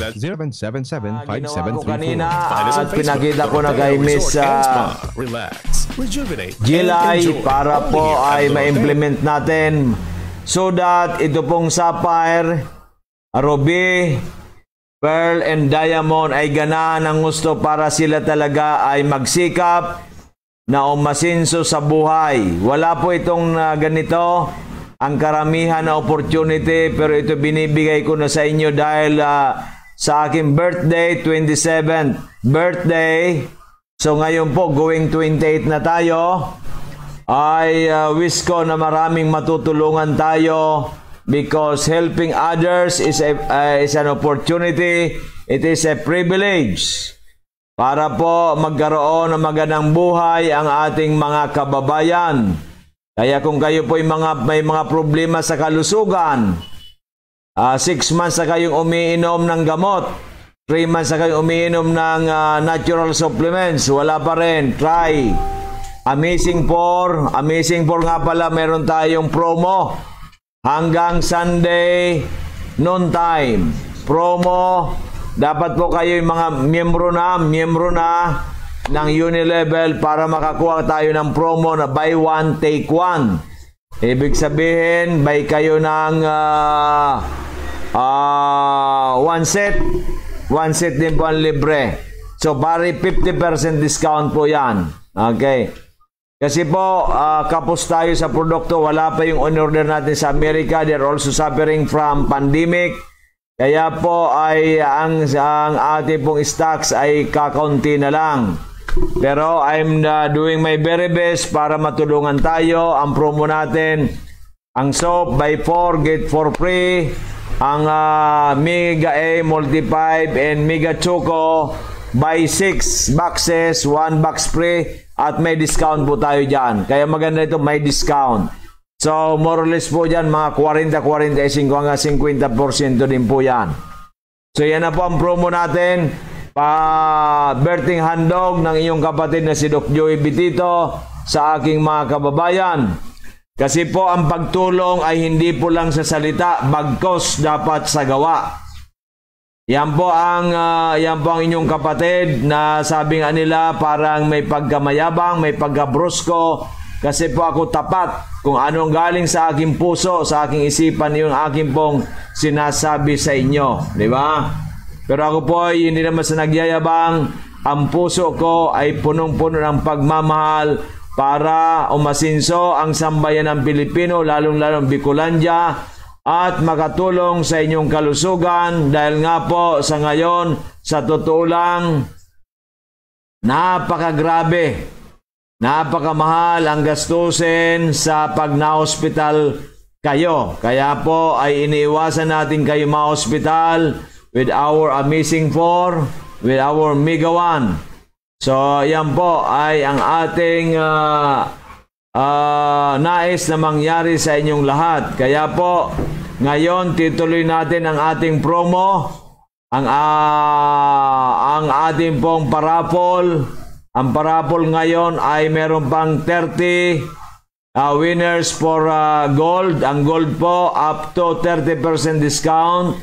0977-572-572. Ah, kanina at ah, pinakita ko na kay Miss ah, para po ay ma-implement natin so that ito pong sapphire, ruby, pearl and diamond ay ganahan ng gusto para sila talaga ay magsikap na umasinso sa buhay. Wala po itong uh, ganito ang karamihan na opportunity pero ito binibigay ko na sa inyo dahil uh, sa aking birthday, 27th birthday. So ngayon po, going 28 na tayo. I uh, wish ko na maraming matutulungan tayo because helping others is, a, uh, is an opportunity. It is a privilege para po magkaroon ng magandang buhay ang ating mga kababayan. Kaya kung kayo po mga, may mga problema sa kalusugan, Uh, six months na kayong umiinom ng gamot. Three months na kayong umiinom ng uh, natural supplements. Wala pa rin. Try. Amazing for, Amazing for nga pala meron tayong promo. Hanggang Sunday noon time. Promo. Dapat po kayo yung mga miyembro na, miyembro na ng Unilevel para makakuha tayo ng promo na buy one, take one. Ibig sabihin, buy kayo ng uh, uh, one set, one set din po ang libre. So, bari 50% discount po yan. Okay. Kasi po, uh, kapos tayo sa produkto, wala pa yung on-order natin sa Amerika. They're also suffering from pandemic. Kaya po ay ang, ang ating pong stocks ay kakaunti na lang. Pero I'm uh, doing my very best para matulungan tayo. Ang promo natin, ang soap by 4, get 4 free ang uh, Mega A Multi-5 and Mega Choco by 6 boxes, 1 box free at may discount po tayo dyan. Kaya maganda ito, may discount. So, more or less po dyan, mga 40-45 hanggang 50% din po yan. So, yan na po ang promo natin. pa berting handog ng iyong kapatid na si Doc Joey Bitito sa aking mga kababayan. Kasi po ang pagtulong ay hindi po lang sa salita, bagkos dapat sa gawa. Yan po ang uh, yan po ang inyong kapatid na sabi nga nila parang may pagkamayabang, may pagkabrusko kasi po ako tapat kung anong galing sa aking puso, sa aking isipan yung aking pong sinasabi sa inyo, di ba? Pero ako po ay hindi naman sa nagyayabang, ang puso ko ay punong-puno ng pagmamahal para umasinso ang sambayan ng Pilipino, lalong-lalong Bicolandia, at makatulong sa inyong kalusugan dahil nga po sa ngayon, sa totoo lang, napakagrabe, napakamahal ang gastusin sa pag hospital kayo. Kaya po ay iniiwasan natin kayo ma-hospital with our Amazing 4, with our Mega 1. So, yan po ay ang ating uh, uh, nais na mangyari sa inyong lahat. Kaya po, ngayon tituloy natin ang ating promo, ang uh, ang ating pong parapol. Ang parapol ngayon ay meron pang 30 uh, winners for uh, gold. Ang gold po up to 30% discount.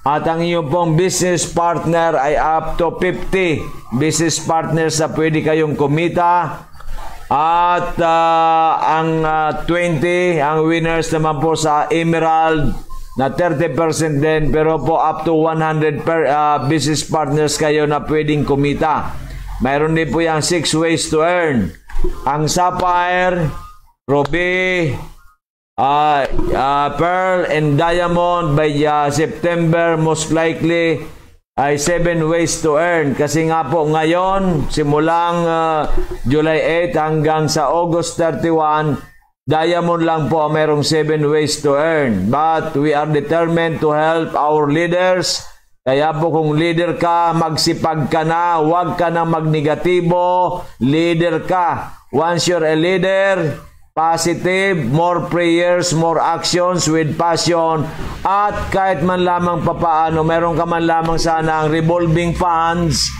At ang iyong pong business partner ay up to 50 business partners na pwede kayong kumita. At uh, ang uh, ah, 20, ang winners naman po sa Emerald na 30% din pero po up to 100 per, uh, business partners kayo na pwedeng kumita. Mayroon din po yung 6 ways to earn. Ang Sapphire, Ruby, uh, uh, Pearl and Diamond by uh, September most likely ay seven ways to earn kasi nga po ngayon simulang uh, July 8 hanggang sa August 31 Diamond lang po ang merong seven ways to earn but we are determined to help our leaders kaya po kung leader ka magsipag ka na huwag ka na magnegatibo leader ka once you're a leader Positive, more prayers, more actions with passion. At kahit man lamang papaano, meron ka man lamang sana ang revolving funds,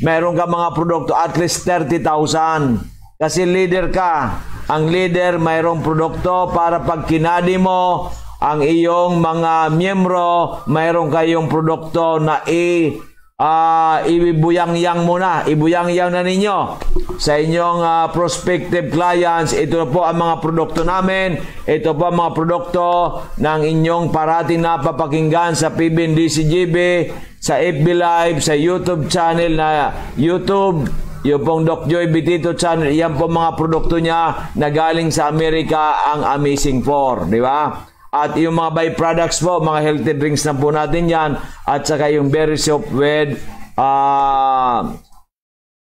meron ka mga produkto, at least 30,000. Kasi leader ka. Ang leader, mayroong produkto para pag kinadi mo ang iyong mga miyembro, mayroon kayong produkto na i- uh, ah, ibuyang-yang muna, ibuyang-yang na ninyo sa inyong uh, prospective clients. Ito na po ang mga produkto namin. Ito po ang mga produkto ng inyong parating napapakinggan sa PBNDCGB, sa FB Live, sa YouTube channel na YouTube yung pong Doc Joy Bitito Channel, yan po mga produkto niya na galing sa Amerika ang Amazing 4, di ba? At yung mga byproducts po, mga healthy drinks na po natin yan. At saka yung berry soap with, uh,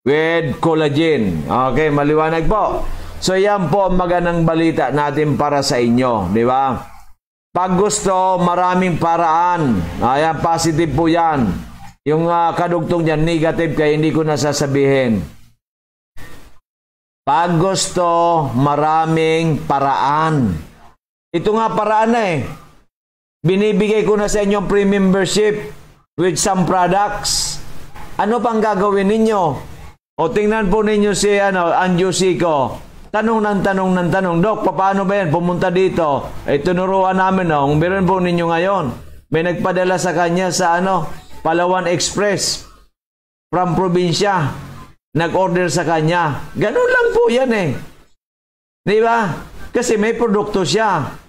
with collagen. Okay, maliwanag po. So yan po ang magandang balita natin para sa inyo, di ba? Pag gusto, maraming paraan. Ayan, positive po yan. Yung uh, kadugtong niyan, negative kaya hindi ko nasasabihin. Pag gusto, maraming paraan. Ito nga paraan na eh. Binibigay ko na sa inyo free membership with some products. Ano pang gagawin ninyo? O tingnan po ninyo si ano, Anjo Sico. Tanong ng tanong ng tanong, Dok, paano ba yan? Pumunta dito. Eh, tunuruan namin No? Oh. Meron po ninyo ngayon. May nagpadala sa kanya sa ano, Palawan Express from probinsya. Nag-order sa kanya. Ganun lang po yan eh. Di ba? Kasi may produkto siya.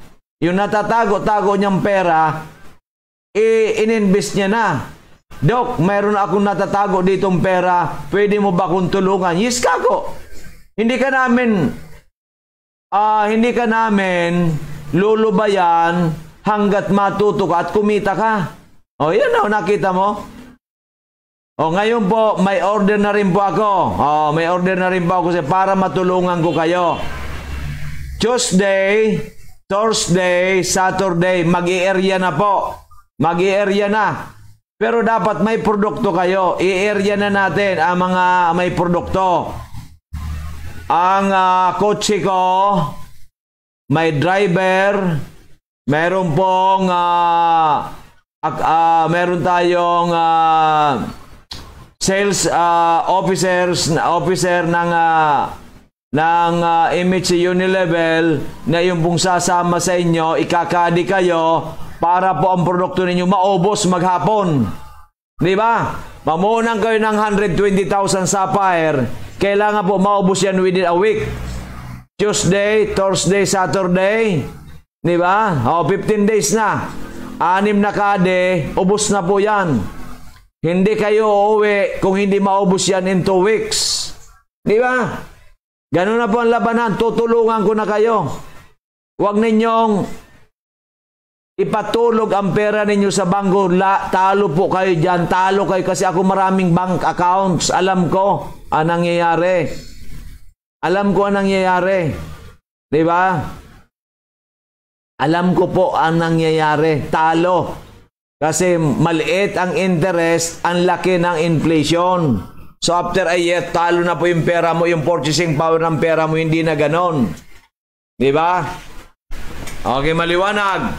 Yung natatago-tago niyang pera, i-invest niya na. Dok, mayroon akong natatago ditong pera, pwede mo ba akong tulungan? Yes, kako. Hindi ka namin, uh, hindi ka namin lulubayan hanggat matuto ka at kumita ka. O, oh, yan o, oh, nakita mo? O, oh, ngayon po, may order na rin po ako. O, oh, may order na rin po ako para matulungan ko kayo. Tuesday, Thursday, Saturday, mag area na po. mag area na. Pero dapat may produkto kayo. I-area na natin ang mga may produkto. Ang uh, kotse ko, may driver, meron pong uh, uh, meron tayong uh, sales uh, officers officer ng uh, ng uh, ah, MHC Unilevel na yung pong sasama sa inyo, ikakadi kayo para po ang produkto ninyo maubos maghapon. Di ba? Mamunang kayo ng 120,000 sapphire. Kailangan po maubos yan within a week. Tuesday, Thursday, Saturday. Di ba? O, 15 days na. Anim na kade, ubos na po yan. Hindi kayo uuwi kung hindi maubos yan in 2 weeks. Di ba? Ganun na po ang labanan. Tutulungan ko na kayo. Huwag ninyong ipatulog ang pera ninyo sa bangko. La, talo po kayo dyan. Talo kayo kasi ako maraming bank accounts. Alam ko ang nangyayari. Alam ko ang nangyayari. Di ba? Alam ko po ang nangyayari. Talo. Kasi maliit ang interest, ang laki ng inflation. So after a year, talo na po yung pera mo, yung purchasing power ng pera mo, hindi na ganon. Di ba? Okay, maliwanag.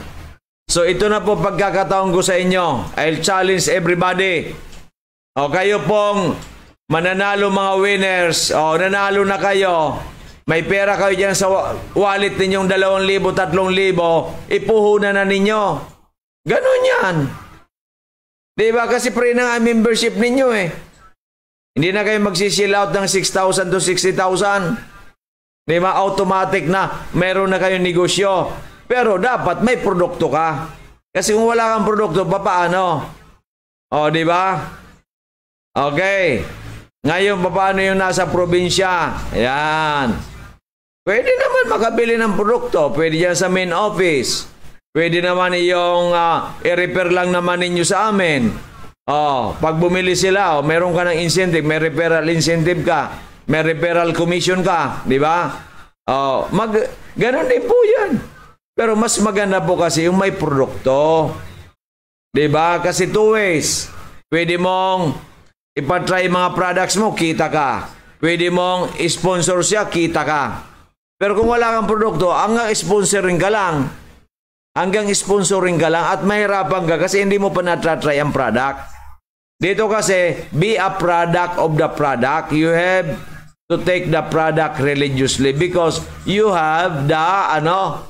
So ito na po pagkakataon ko sa inyo. I'll challenge everybody. O kayo pong mananalo mga winners. O nanalo na kayo. May pera kayo dyan sa wallet ninyong 2,000, 3,000. Ipuhunan na ninyo. Ganon yan. Di ba? Kasi pre na ang membership ninyo eh. Hindi na kayo magsisil out ng 6,000 to 60,000. Di ba? Automatic na meron na kayong negosyo. Pero dapat may produkto ka. Kasi kung wala kang produkto, pa paano? O, di ba? Okay. Ngayon, paano yung nasa probinsya? Ayan. Pwede naman makabili ng produkto. Pwede dyan sa main office. Pwede naman yung uh, i-refer lang naman ninyo sa amin. Oh, pag bumili sila, oh, meron ka ng incentive, may referral incentive ka, may referral commission ka, di ba? Oh, mag ganun din po 'yan. Pero mas maganda po kasi yung may produkto. 'Di ba? Kasi two ways. Pwede mong ipa-try mga products mo, kita ka. Pwede mong sponsor siya, kita ka. Pero kung wala kang produkto, ang sponsoring ka lang. Hanggang sponsoring ka lang at mahirapan ka kasi hindi mo pa natatry ang product. Dito kasi, be a product of the product. You have to take the product religiously because you have the, ano,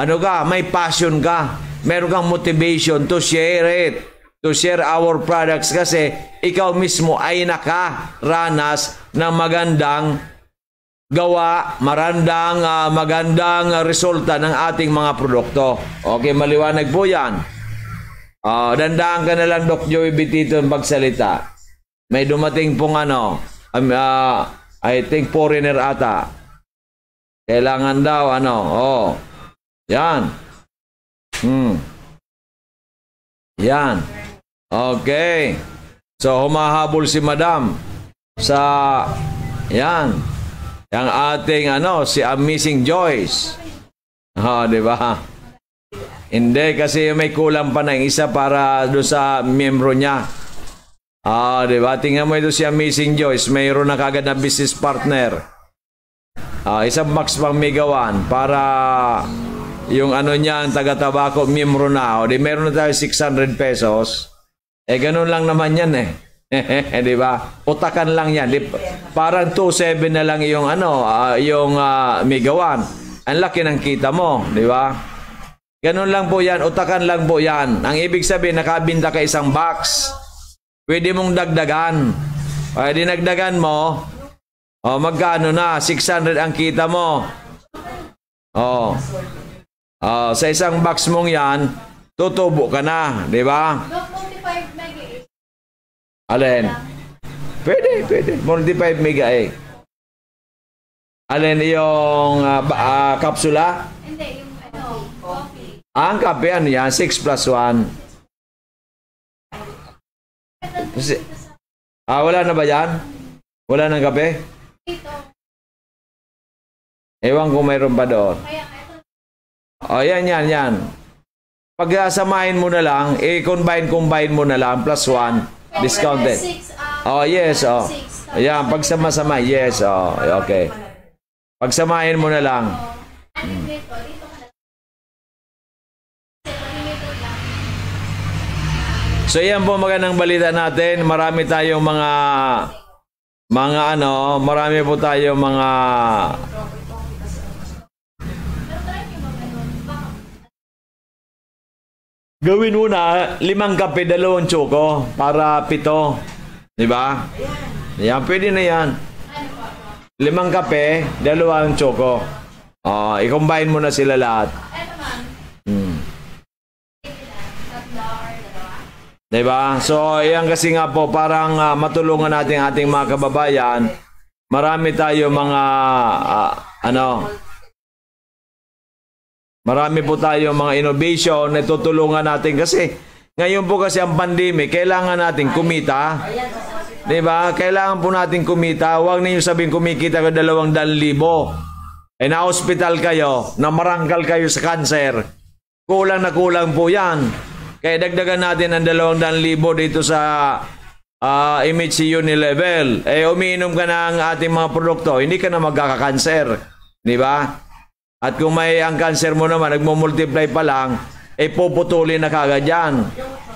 ano ka, may passion ka. Meron kang motivation to share it. To share our products kasi ikaw mismo ay nakaranas ng magandang gawa, marandang, uh, magandang resulta ng ating mga produkto. Okay, maliwanag po yan. Oh, dandaan ka na lang, Doc Joey Bitito, magsalita. May dumating pong ano, um, uh, I think foreigner ata. Kailangan daw, ano, oh. Yan. Hmm. Yan. Okay. So, humahabol si Madam sa, yan, ang ating, ano, si Amazing Joyce. Oh, di ba? Hindi, kasi may kulang pa ng isa para doon sa miyembro niya. Ah, di ba? Tingnan mo ito si Amazing Joyce. Mayroon na kagad na business partner. Ah, isang box pang megawan para yung ano niya, ang taga-tabako, miyembro na. O, di meron na tayo 600 pesos. Eh, ganun lang naman yan eh. di ba? Utakan lang yan. Di, parang 2.7 na lang yung ano, uh, yung uh, ah, megawan. Ang laki ng kita mo, di ba? Ganun lang po yan, utakan lang po yan. Ang ibig sabihin, nakabinda ka isang box. Pwede mong dagdagan. Pwede nagdagan mo, oh, magkano na? 600 ang kita mo. Oh. Oh, sa isang box mong yan, tutubo ka na, di ba? Alin? Pwede, pwede. 45 mega eh. Alin yung uh, uh, kapsula? Hindi, yung ang kapian ano niya, 6 plus 1. ah, wala na ba yan? Wala ng kape? Ewan kung mayroon pa doon. O, oh, yan, yan, yan. Pag ah, samahin mo na lang, i-combine-combine mo na lang, plus 1, discounted. Ah, oh, yes, oh. Ayan, pag sama-sama, yes, oh. Okay. Pagsamahin mo na lang. Oh, hmm. So yan po magandang balita natin. Marami tayong mga mga ano, marami po tayong mga Gawin muna limang kape, dalawang tsoko para pito. 'Di ba? Yan, pwede na 'yan. Limang kape, dalawang tsoko. Oh, ah, i-combine mo na sila lahat. Diba? So, yan kasi nga po, parang uh, matulungan natin ating mga kababayan. Marami tayo mga, uh, ano, marami po tayo mga innovation na tutulungan natin kasi ngayon po kasi ang pandemic, kailangan natin kumita. Diba? Kailangan po natin kumita. Huwag ninyo sabihin kumikita ko dalawang dal libo. Eh, na-hospital kayo, na marangkal kayo sa cancer. Kulang na kulang po yan. Kaya dagdagan natin ang 200,000 dito sa uh, ah, MHCU ni Level. Eh, umiinom ka ng ating mga produkto, hindi ka na magkakakanser. Di ba? At kung may ang cancer mo naman, nagmumultiply pa lang, eh puputulin na kagad yan.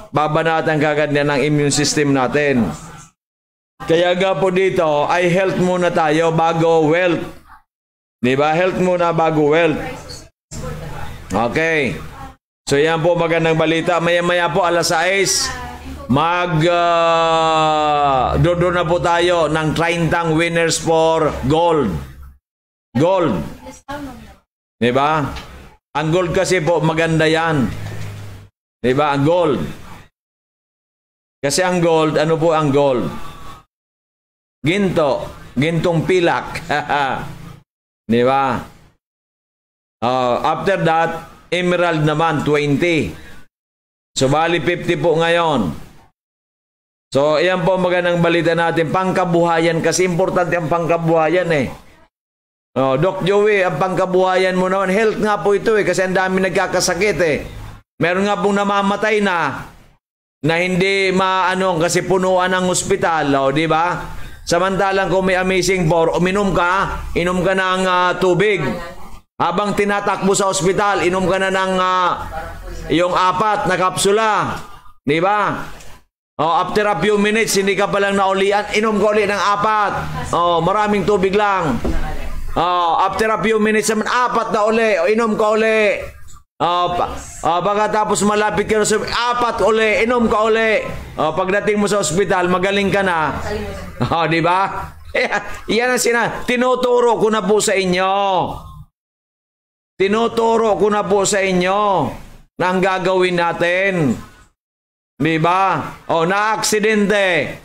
Babanatan kagad yan ang immune system natin. Kaya nga po dito, ay health muna tayo bago wealth. Di ba? Health muna bago wealth. Okay. So yan po magandang balita. Maya-maya po alas 6 mag uh, ah, do, do na po tayo ng 30 winners for gold. Gold. 'Di ba? Ang gold kasi po maganda 'yan. 'Di ba? Ang gold. Kasi ang gold, ano po ang gold? Ginto, gintong pilak. 'Di ba? Uh, after that, Emerald naman, 20. So, bali 50 po ngayon. So, ayan po ang magandang balita natin. Pangkabuhayan kasi importante ang pangkabuhayan eh. Oh, Doc Joey, ang pangkabuhayan mo naman, health nga po ito eh, kasi ang dami nagkakasakit eh. Meron nga pong namamatay na, na hindi maano kasi punuan ng ospital, oh, di ba? Samantalang kung may amazing for, uminom ka, inom ka ng uh, tubig. Habang tinatakbo sa ospital, inom ka na ng uh, yung apat na kapsula. Di ba? Oh, after a few minutes, hindi ka pa lang naulian, inom ka uli ng apat. Oh, maraming tubig lang. Oh, after a few minutes naman, apat na uli. Oh, inom ka uli. Oh, pa, oh, baka tapos malapit ka sa apat uli, inom ka uli. Oh, pagdating mo sa ospital, magaling ka na. Oh, di ba? Yan ang sina tinuturo ko na po sa inyo. Tinuturo ko na po sa inyo na ang gagawin natin. Di ba? oh, na-aksidente.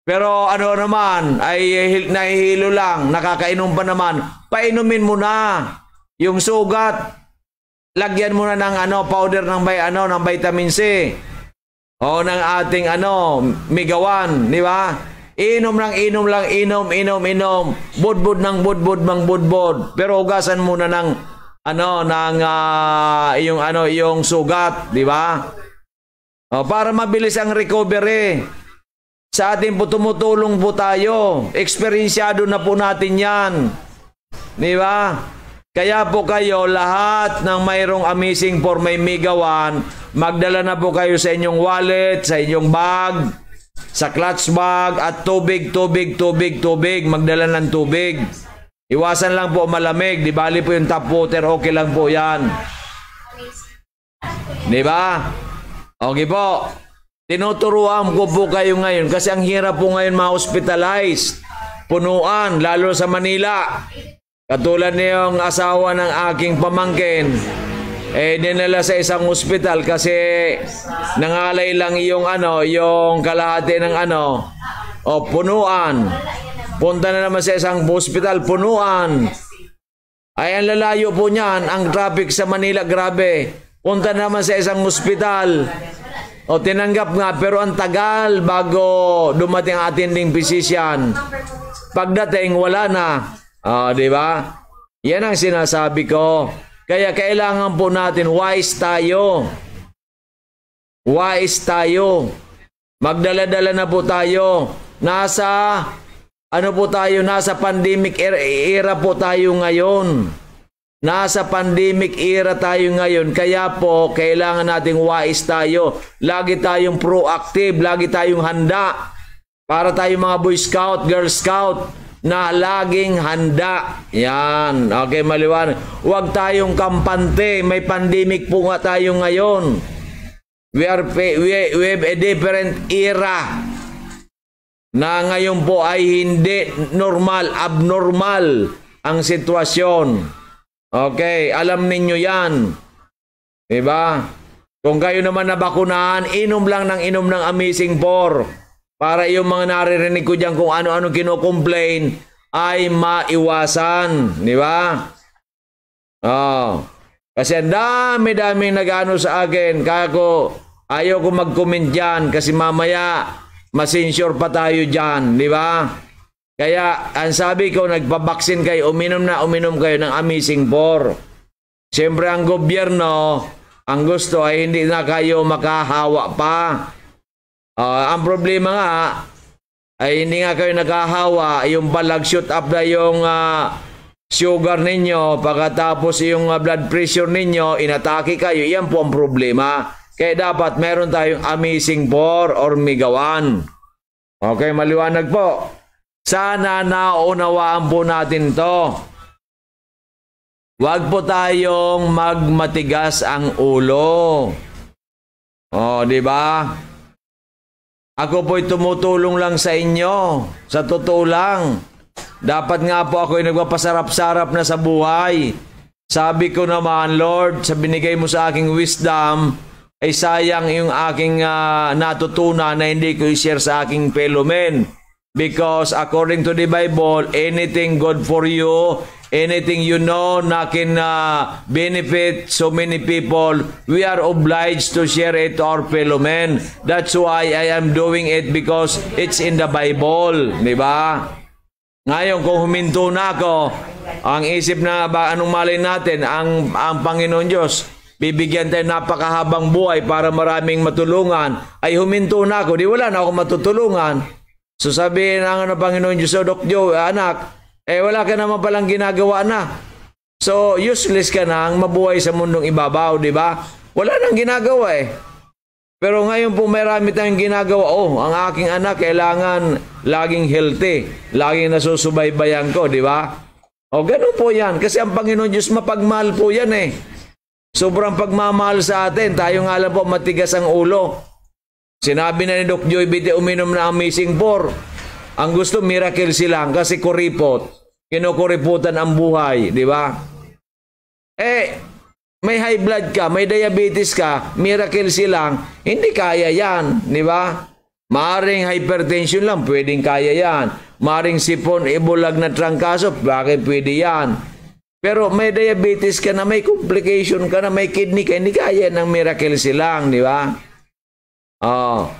Pero ano naman, ay nahihilo lang, nakakainom pa naman. Painumin mo na yung sugat. Lagyan mo na ng ano, powder ng may ano, ng vitamin C. O ng ating ano, migawan, di ba? Inom lang, inom lang, inom, inom, inom. Budbud ng budbud mang budbud. Pero ugasan muna ng ano ng uh, ah, yung ano yung sugat, di ba? Oh, para mabilis ang recovery. Sa atin po tumutulong po tayo. Eksperyensyado na po natin 'yan. Di ba? Kaya po kayo lahat ng mayroong amazing for may migawan, magdala na po kayo sa inyong wallet, sa inyong bag, sa clutch bag at tubig, tubig, tubig, tubig, magdala ng tubig. Iwasan lang po malamig. Di bali po yung tap water, okay lang po yan. Di ba? Okay po. Tinuturuan ko po kayo ngayon kasi ang hirap po ngayon ma-hospitalize. Punuan, lalo sa Manila. Katulad yung asawa ng aking pamangkin, eh dinala sa isang hospital kasi nangalay lang yung ano, yung kalahati ng ano, o, punuan. Punta na naman sa isang hospital, punuan. Ay, ang lalayo po niyan, ang traffic sa Manila, grabe. Punta na naman sa isang hospital. O, tinanggap nga, pero ang tagal bago dumating ang attending physician. Pagdating, wala na. O, di ba? Yan ang sinasabi ko. Kaya kailangan po natin wise tayo. Wise tayo. Magdala-dala na po tayo. Nasa, ano po tayo, nasa pandemic era po tayo ngayon. Nasa pandemic era tayo ngayon, kaya po kailangan nating wise tayo. Lagi tayong proactive, lagi tayong handa. Para tayong mga Boy Scout, Girl Scout, na laging handa. Yan. Okay, maliwanag. Huwag tayong kampante. May pandemic po nga tayo ngayon. We are we, we have a different era na ngayon po ay hindi normal, abnormal ang sitwasyon. Okay, alam ninyo yan. Diba? Kung kayo naman nabakunahan, inom lang ng inom ng Amazing Four para yung mga naririnig ko dyan kung ano-ano kinocomplain ay maiwasan. Di ba? Oh. Kasi ang dami-daming nag-ano sa akin. Kaya ko, ayaw ko mag-comment dyan kasi mamaya masinsure pa tayo dyan, di ba? Kaya, ang sabi ko, nagpabaksin kayo, uminom na uminom kayo ng Amazing Four. Siyempre, ang gobyerno, ang gusto ay hindi na kayo makahawa pa. Uh, ang problema nga, ay hindi nga kayo nakahawa, yung balag shoot up na yung uh, sugar ninyo, pagkatapos yung uh, blood pressure ninyo, inatake kayo, yan po ang problema. Kaya dapat meron tayong amazing bore or migawan. Okay, maliwanag po. Sana naunawaan po natin to. Huwag po tayong magmatigas ang ulo. Oh, di ba? Ako po'y tumutulong lang sa inyo. Sa totoo lang. Dapat nga po ako ay nagpapasarap-sarap na sa buhay. Sabi ko naman, Lord, sa binigay mo sa aking wisdom, ay eh, sayang yung aking uh, natutunan na hindi ko i-share sa aking fellow men. Because according to the Bible, anything good for you, anything you know na can uh, benefit so many people, we are obliged to share it to our fellow men. That's why I am doing it because it's in the Bible. Di ba? Ngayon, kung huminto na ako, ang isip na ba, anong mali natin, ang, ang Panginoon Diyos, bibigyan tayo napakahabang buhay para maraming matulungan, ay huminto na ako, di wala na ako matutulungan. So sabihin ng ano, Panginoon Diyos, o oh, Dok Joe, anak, eh wala ka naman palang ginagawa na. So useless ka na ang mabuhay sa mundong ibabaw, di ba? Wala nang ginagawa eh. Pero ngayon po marami tayong ginagawa. Oh, ang aking anak kailangan laging healthy. Laging nasusubaybayan ko, di ba? O, oh, ganun po yan. Kasi ang Panginoon Diyos mapagmahal po yan eh. Sobrang pagmamahal sa atin. Tayo nga lang po matigas ang ulo. Sinabi na ni Doc Joy Bite uminom na Amazing Four. Ang gusto miracle sila kasi kuripot. Kinukuriputan ang buhay, di ba? Eh, may high blood ka, may diabetes ka, miracle silang, hindi kaya yan, di ba? Maring hypertension lang, pwedeng kaya yan. Maaring sipon, ibulag na trangkaso, bakit pwede yan? Pero may diabetes ka na, may complication ka na, may kidney ka, hindi kaya ng miracle silang, di ba? Oh.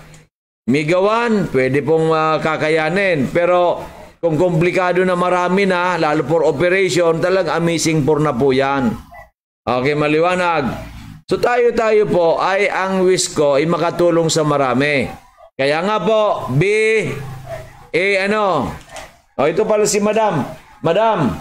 Migawan, pwede pong uh, kakayanin. Pero kung komplikado na marami na, lalo for operation, talagang amazing for na po yan. Okay, maliwanag. So tayo-tayo po ay ang wish ko ay makatulong sa marami. Kaya nga po, B, A, ano? O, oh, ito pala si Madam. Madam,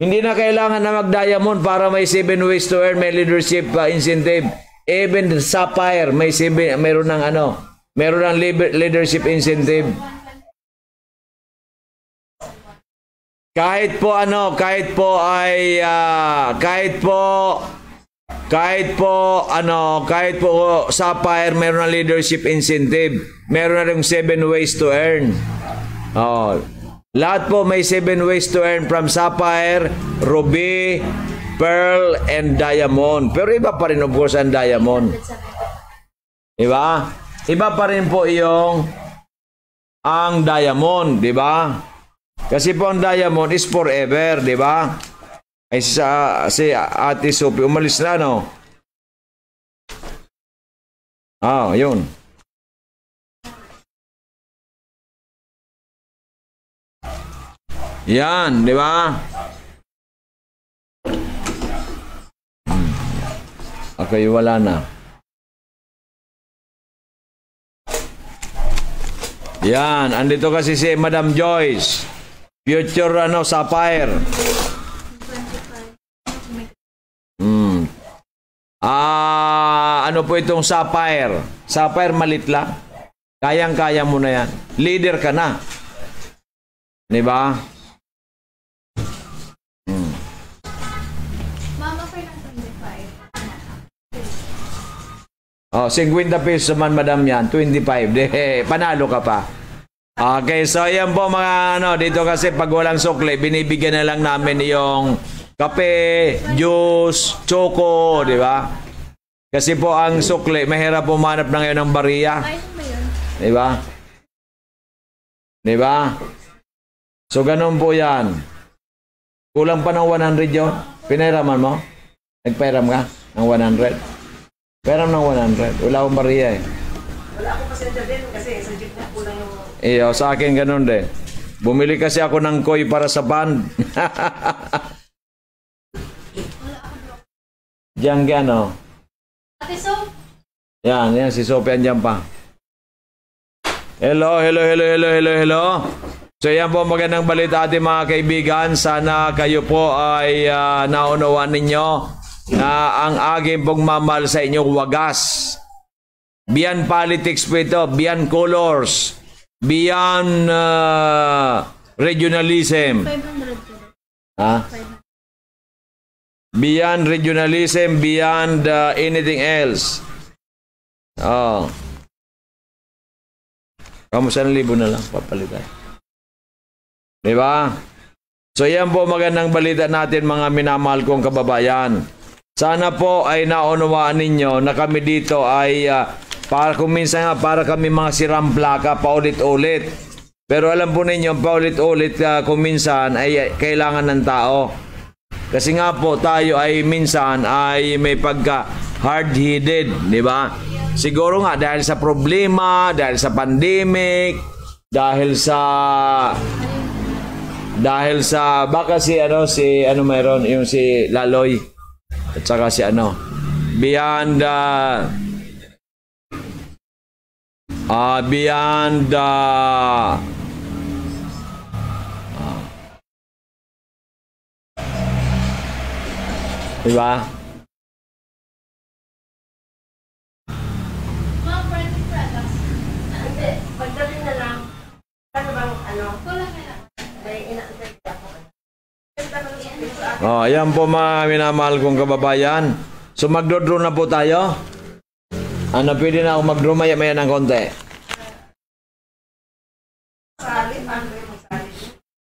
hindi na kailangan na mag-diamond para may 7 ways to earn, may leadership uh, incentive. Even sapphire, may 7, meron ng ano, meron ng leadership incentive. Kahit po ano, kahit po ay, uh, kahit po, kahit po, ano, kahit po sapphire, meron ng leadership incentive. Meron na rin 7 ways to earn. Oh, lahat po may 7 ways to earn from Sapphire, Ruby, Pearl, and Diamond. Pero iba pa rin of course ang Diamond. Diba? Iba pa rin po yung ang Diamond, di ba? Kasi po ang Diamond is forever, di ba? Ay sa si Ate Sophie umalis na no. Ah, yun. Yan, di ba? Hmm. Okay, wala na. Yan, andito kasi si Madam Joyce. Future ano, Sapphire. Hmm. Ah, ano po itong Sapphire? Sapphire malit lang. Kayang-kaya mo na yan. Leader ka na. Di ba? Oh, 50 pesos naman madam yan, 25. De, eh, panalo ka pa. Okay, so ayan po mga ano, dito kasi pag walang sukle, binibigyan na lang namin yung kape, juice, choco, di ba? Kasi po ang sukle, mahirap pumanap na ngayon ng bariya. Di ba? Di ba? So ganun po yan. Kulang pa ng 100 yun. Pinairaman mo? Nagpairam ka ng 100? Peram ng 100. Wala akong bariya eh. Wala akong pasensya din kasi sa jeep na kulang yung... Iyo, sa akin ganun din. Bumili kasi ako ng koy para sa band. Diyan ka, no? Ate Sof? Yan, yan. Si Sophie andyan pa. Hello, hello, hello, hello, hello, hello. So yan po magandang balita ating mga kaibigan. Sana kayo po ay uh, ah, naunawaan ninyo na ang aking pagmamahal sa inyo wagas. Beyond politics po ito, beyond colors, beyond uh, ah, regionalism. 500. Ha? 500. Beyond regionalism, beyond uh, ah, anything else. Oh. Kamusta na libo na lang, papalitan. Di ba? So yan po magandang balita natin mga minamahal kong kababayan. Sana po ay naunawaan ninyo na kami dito ay uh, para kung minsan nga para kami mga siramplaka paulit-ulit. Pero alam po ninyo, paulit-ulit uh, kung minsan ay ah, kailangan ng tao. Kasi nga po tayo ay minsan ay may pagka hard-headed, di ba? Siguro nga dahil sa problema, dahil sa pandemic, dahil sa dahil sa baka si ano si ano meron yung si Laloy at saka si ano, beyond uh, uh, beyond uh, uh, diba? Mga friendly products. Kasi, pagdating na lang, ano bang ano? Kulang Oh, ayan po mga minamahal kong kababayan. So magdodraw na po tayo. Ano, pwede na ako magdraw maya-maya ng konti.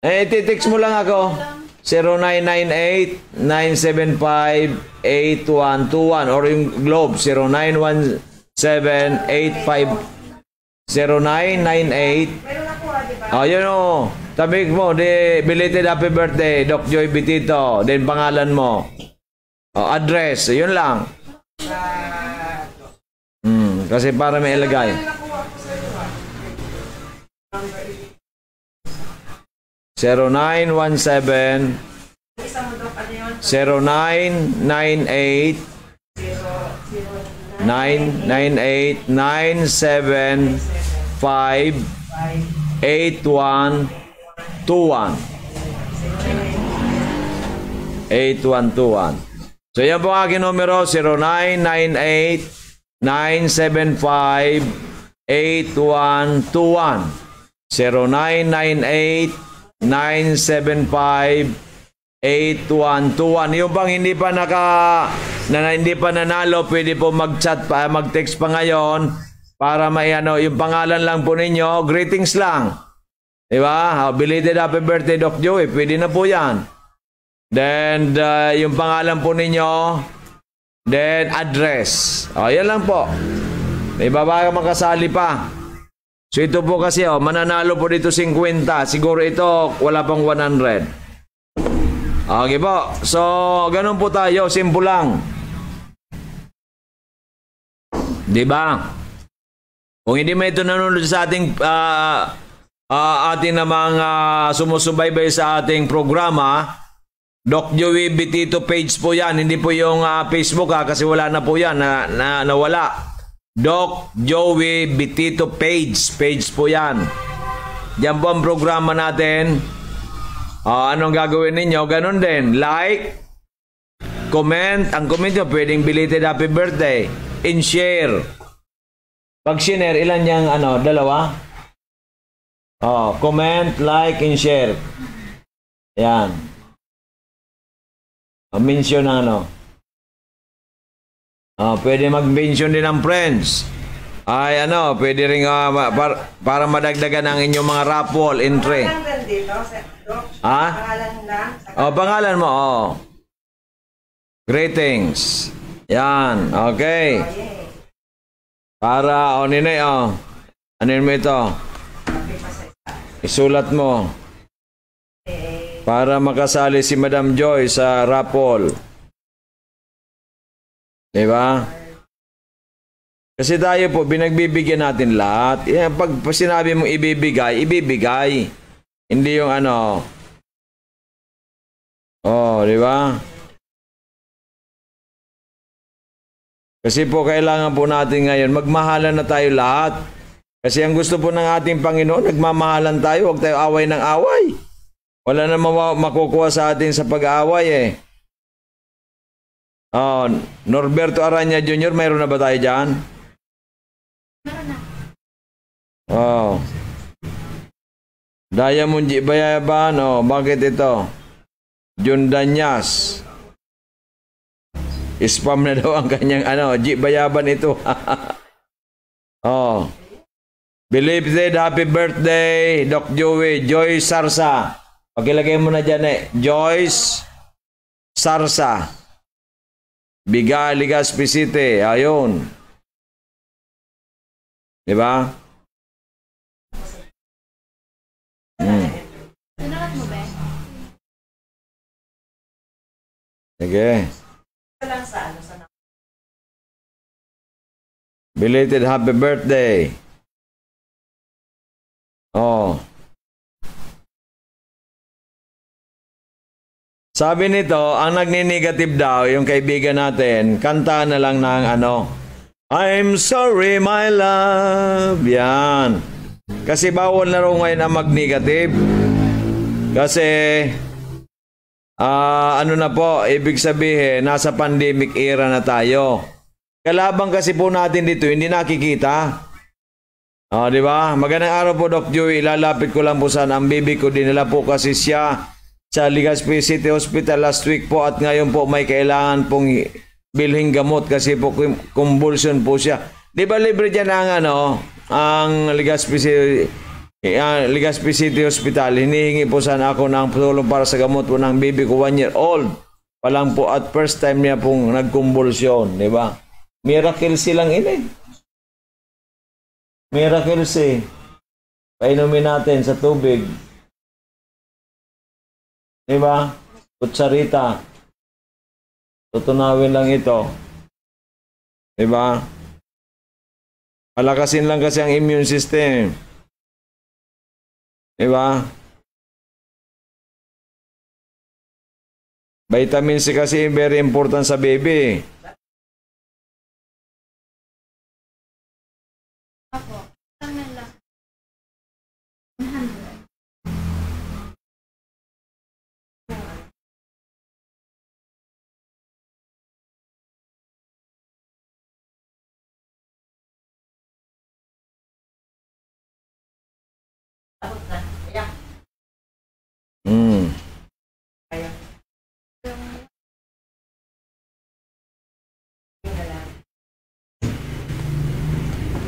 Eh, titext mo lang ako. 0998-975-8121 or yung Globe 0917-85-0998 Oh, yun o. Oh. Sabi mo, di, belated happy birthday, Doc Joy Bitito. Then pangalan mo. O, address. Yun lang. Hmm, kasi para may ilagay. Zero nine one seven. Zero nine nine eight. Nine nine eight nine seven five eight one 8121. So yan po ang aking numero 0998 975 8121 0998 975 8121. Yung bang hindi pa naka na, hindi pa nanalo, pwede po mag-chat pa, mag-text pa ngayon para may ano, yung pangalan lang po ninyo, greetings lang. Di ba? Belated happy birthday, Doc Joey. Pwede na po yan. Then, uh, yung pangalan po ninyo. Then, address. O, yan lang po. May ba? Baka makasali pa. So, ito po kasi, oh, mananalo po dito 50. Siguro ito, wala pang 100. Okay po. So, ganun po tayo. Simple lang. Di ba? Kung hindi may ito nanonood sa ating uh, uh, atin na mga ah, sumusubaybay sa ating programa. Doc Joey Bitito page po yan. Hindi po yung uh, Facebook ha, kasi wala na po yan. Na, na, nawala. Doc Joey Bitito page. Page po yan. Diyan po ang programa natin. Uh, anong gagawin ninyo? Ganun din. Like, comment. Ang comment nyo, pwedeng belated happy birthday. And share. Pag share, ilan yung ano, dalawa? Oh, comment, like, and share. Ayan. Mention ng ano. Oh, pwede mag-mention din ng friends. Ay, ano, pwede rin uh, ah, para, para madagdagan ang inyong mga raffle entry. Pangalan dito, Ha? Pangalan na. Oh, pangalan mo, oh. Greetings. Yan, okay. Oh, para, oh, ninay, oh. Ano mo ito? Isulat mo. Para makasali si Madam Joy sa raffle. Di ba? Kasi tayo po, binagbibigyan natin lahat. Eh, pag sinabi mong ibibigay, ibibigay. Hindi yung ano. Oh, di ba? Kasi po, kailangan po natin ngayon, magmahalan na tayo lahat. Kasi ang gusto po ng ating Panginoon, nagmamahalan tayo, huwag tayo away ng away. Wala na makukuha sa atin sa pag-aaway eh. Oh, Norberto Aranya Jr., mayroon na ba tayo dyan? Oh. Diamond Bayaban, oh, bakit ito? Jun Danyas. Spam na daw ang kanyang ano, G. Bayaban ito. oh. Belated, happy birthday, Doc Joey, Joyce Sarsa. Pagilagay mo na dyan eh, Joyce Sarsa. Biga, Ligas, Pisite, ayun. Di ba? Hmm. Sige. Ano, Belated happy birthday. Oh. Sabi nito, ang nagninegative daw, yung kaibigan natin, kanta na lang ng ano, I'm sorry my love. Yan. Kasi bawal na raw ngayon ang mag-negative. Kasi, uh, ano na po, ibig sabihin, nasa pandemic era na tayo. Kalabang kasi po natin dito, hindi nakikita. Oh, di ba? Magandang araw po, Doc Joey. Lalapit ko lang po sa ang baby ko. Dinala po kasi siya sa Legazpi City Hospital last week po at ngayon po may kailangan pong bilhin gamot kasi po convulsion po siya. Di ba libre dyan ang ano, ang Legazpi City, uh, Legazpi City Hospital. Hinihingi po sana ako ng tulong para sa gamot po ng baby ko one year old pa lang po at first time niya pong nagkumbulsyon, di ba? Miracle silang ini. Eh. Miracles eh. Painumin natin sa tubig. Diba? Kutsarita. Tutunawin lang ito. Di ba? Malakasin lang kasi ang immune system. Di ba? Vitamin C kasi very important sa baby.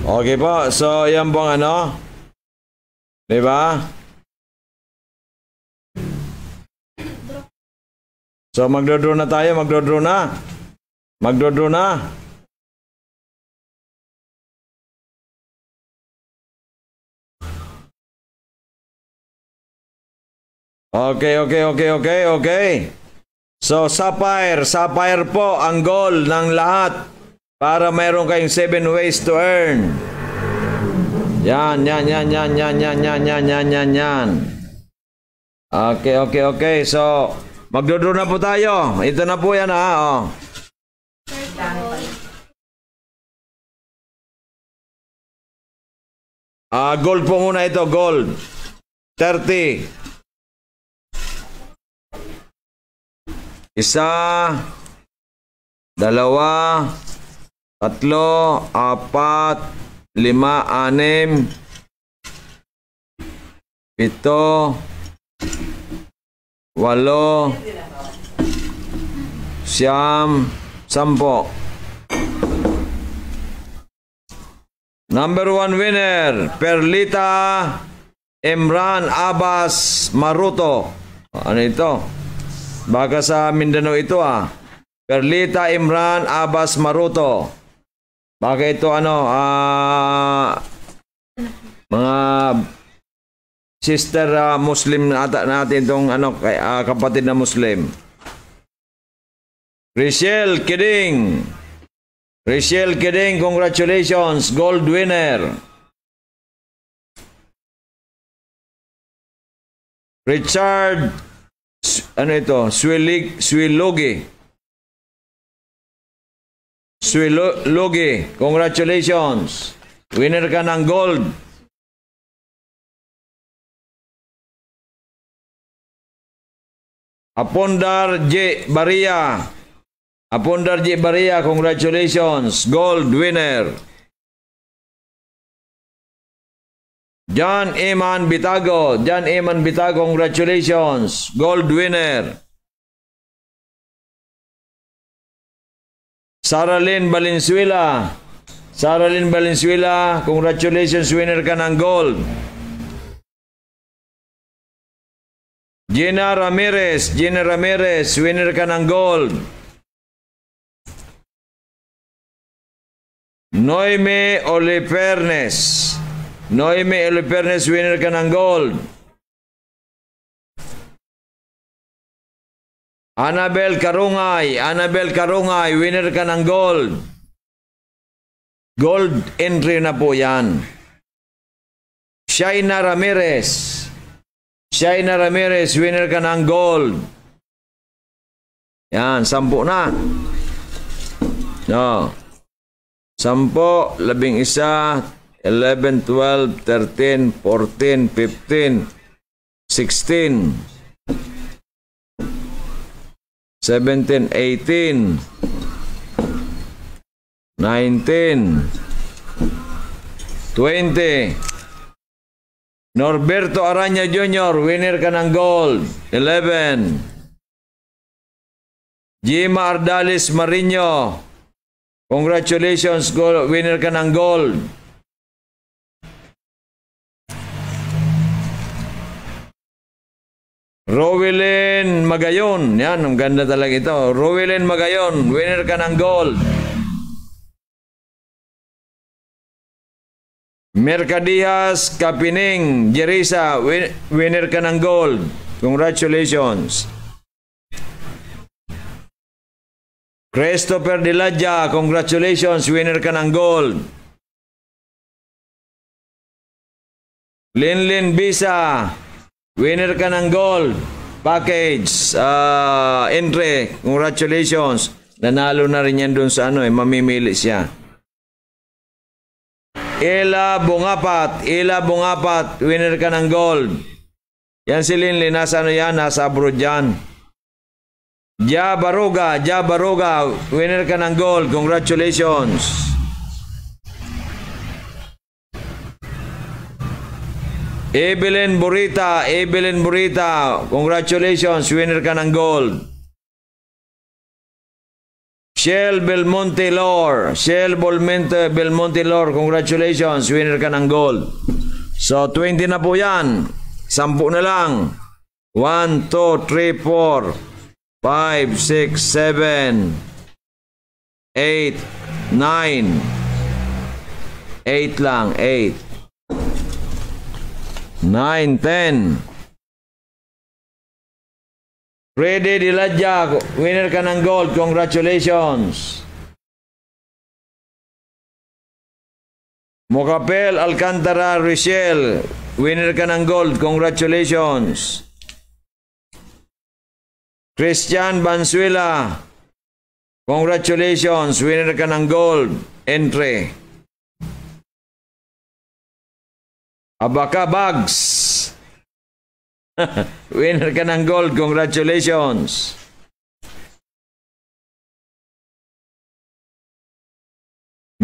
Okay po. So, yan pong ano. Di ba? So, magdodraw na tayo. Magdodraw na. Magdodraw na. Okay, okay, okay, okay, okay. So, sapphire. Sapphire po ang goal ng lahat. Para mayroon kayong seven ways to earn. Yan, yan, yan, yan, yan, yan, yan, yan, yan, yan, yan. Okay, okay, okay. So, magdodo na po tayo. Ito na po yan ha. Oh. Ah, uh, gold po muna ito, gold. 30. Isa. Dalawa. Tatlo, apat, lima, anim, pito, walo, siyam, sampo. Number one winner, Perlita Imran Abbas Maruto. Ano ito? Baka sa Mindanao ito ah. Perlita Imran Abbas Maruto. Bakit ito ano, uh, mga sister uh, Muslim ata natin itong ano, kay, uh, kapatid na Muslim. Rachel Keding. Rachel Keding, congratulations, gold winner. Richard, ano ito, Swilig, Swilogi. Sui Lugi, congratulations. Winner ka ng gold. Apondar J. Baria. Apondar J. Baria, congratulations. Gold winner. John Eman Bitago. John Eman Bitago, congratulations. Gold winner. Saralin Valenzuela. Saralin Valenzuela, congratulations winner ka ng gold. Gina Ramirez, Gina Ramirez, winner ka ng gold. Noime Olipernes. Noime Olipernes, winner ka ng gold. Annabel Karungay, Annabel Karungay, winner ka ng gold. Gold entry na po yan. Shaina Ramirez, Shaina Ramirez, winner ka ng gold. Yan, sampu na. No. Sampo, labing isa, 11, 12, 13, 14, 15, 16, 17, 18, 19, 20. Norberto Aranya Jr., winner ka ng gold. 11. Jima Ardalis Marino, congratulations, goal, winner ka ng gold. Rowelyn Magayon. Yan, ang ganda talaga ito. Rowelyn Magayon, winner ka ng gold. Mercadias Kapining, Jerisa, win winner ka ng gold. Congratulations. Christopher Diladja, congratulations, winner ka ng gold. Linlin Bisa, Winner ka ng gold package. Uh, ah, Entre, congratulations. Nanalo na rin yan dun sa ano eh, mamimili siya. Ila Bungapat, Ila Bungapat, winner ka ng gold. Yan si Linley, nasa ano yan? Nasa abroad yan. Ja Baruga, Ja Baruga, winner ka ng gold. Congratulations. Evelyn Burita, Evelyn Burita, congratulations, winner ka ng gold. Shell Belmonte Lor, Shell Belmonte, Belmonte Lor, congratulations, winner ka ng gold. So, 20 na po yan. 10 na lang. 1, 2, 3, 4, 5, 6, 7, 8, 9. 8 lang, 8. 9, 10. Ready Diladja, winner ka ng gold. Congratulations. Mocapel Alcantara Richelle, winner ka ng gold. Congratulations. Christian Banzuela congratulations. Winner ka ng gold. Entry. Abaka Bags. Winner ka ng gold. Congratulations.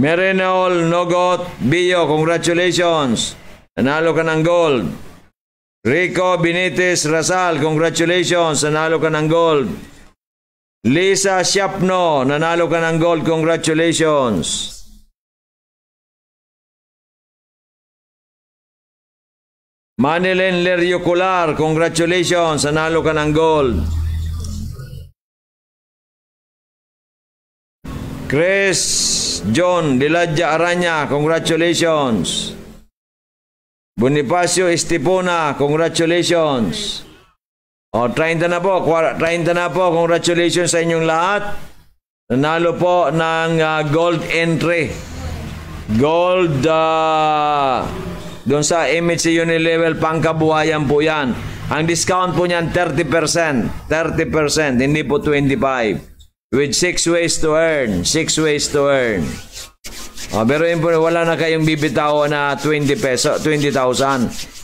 Merenol Nogot Bio, congratulations. Nanalo ka ng gold. Rico Benitez Rasal, congratulations. Nanalo ka ng gold. Lisa Shapno. nanalo ka ng gold. Congratulations. Manilin Leriucular, congratulations, nanalo ka ng gold. Chris John Diladja Aranya, congratulations. Bonifacio Estepona, congratulations. O, 30 na po, 30 na po, congratulations sa inyong lahat. Nanalo po ng uh, gold entry. Gold uh, doon sa MHC Unilevel pangkabuhayan po yan. Ang discount po niyan 30%. 30%, hindi po 25. With 6 ways to earn. 6 ways to earn. Oh, pero yun po, wala na kayong bibitaw na 20 peso, 20,000.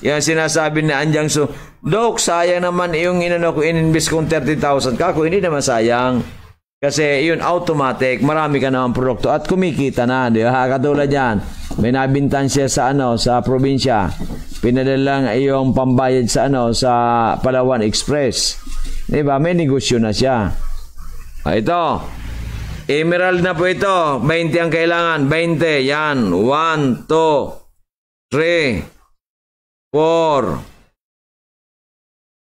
Yan sinasabi ni Anjang Su, Dok, sayang naman yung inano ko, ininvest kong 30,000. Kako, hindi naman sayang. Kasi yun, automatic, marami ka naman produkto at kumikita na, di ba? Katulad yan. May nabintan siya sa ano sa probinsya pinadala ng iyong pambayad sa ano sa Palawan Express di ba may negosyo na siya ah, ito emerald na po ito 20 ang kailangan 20 yan 1 2 3 4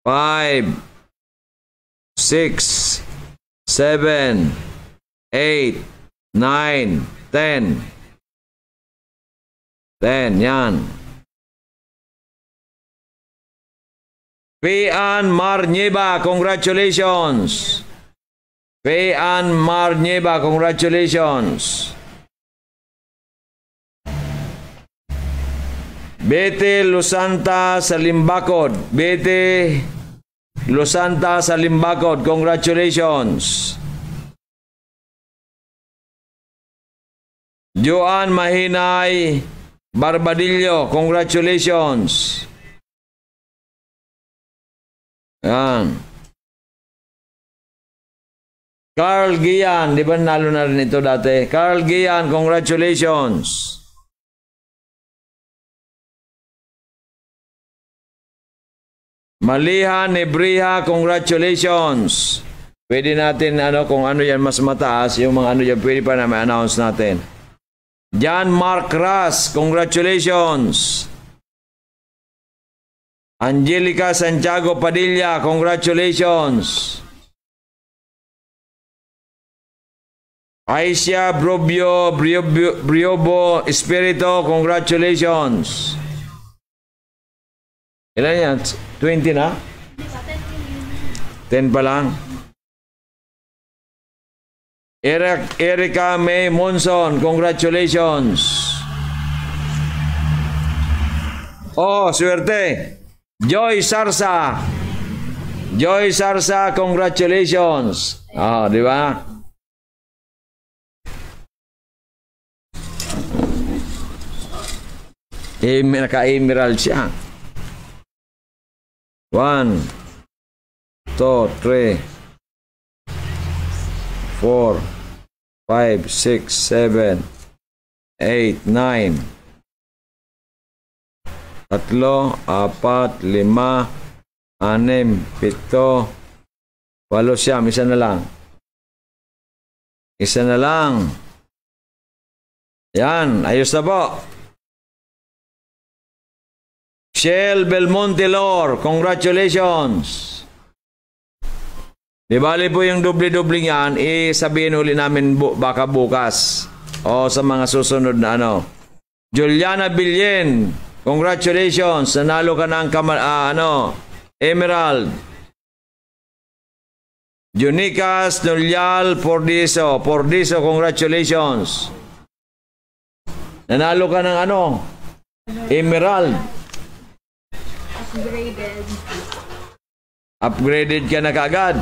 5 6 7 8 9 10 Then, yan. Fean Marnieva, congratulations. Fean Marnieva, congratulations. Bete Lusanta sa Bete Lusanta sa Congratulations. Joan Mahinay Barbadillo, congratulations. Yan. Carl Gian, di ba nalo na rin ito dati? Carl Gian, congratulations. Maliha, Nebriha, congratulations. Pwede natin, ano, kung ano yan mas mataas, yung mga ano yan, pwede pa namin announce natin. John Mark Ras, congratulations. Angelica Santiago Padilla, congratulations. Aisha Brobio, Briobo, Briobo Espirito, congratulations. Ilan yan? 20 na? 10 pa lang. Eric, Erica May Monson, congratulations. Oh, suerte. Joy Sarsa. Joy Sarsa, congratulations. Oh, di ba? Eh, naka-emerald siya. One, two, three. 4, 5, 6, 7, 8, 9. Tatlo, apat, lima, anim, pito, walo siyam. Isa na lang. Isa na lang. Yan, ayos na po. Shell Belmonte Lor, congratulations! Di bali po yung doble-doble yan, eh, sabihin uli namin bu baka bukas. O sa mga susunod na ano. Juliana Billen, congratulations, nanalo ka ng kamal, ah, ano, Emerald. Junicas Nulyal Pordiso, Pordiso, congratulations. Nanalo ka ng ano, Emerald. Upgraded. Upgraded ka na kagad.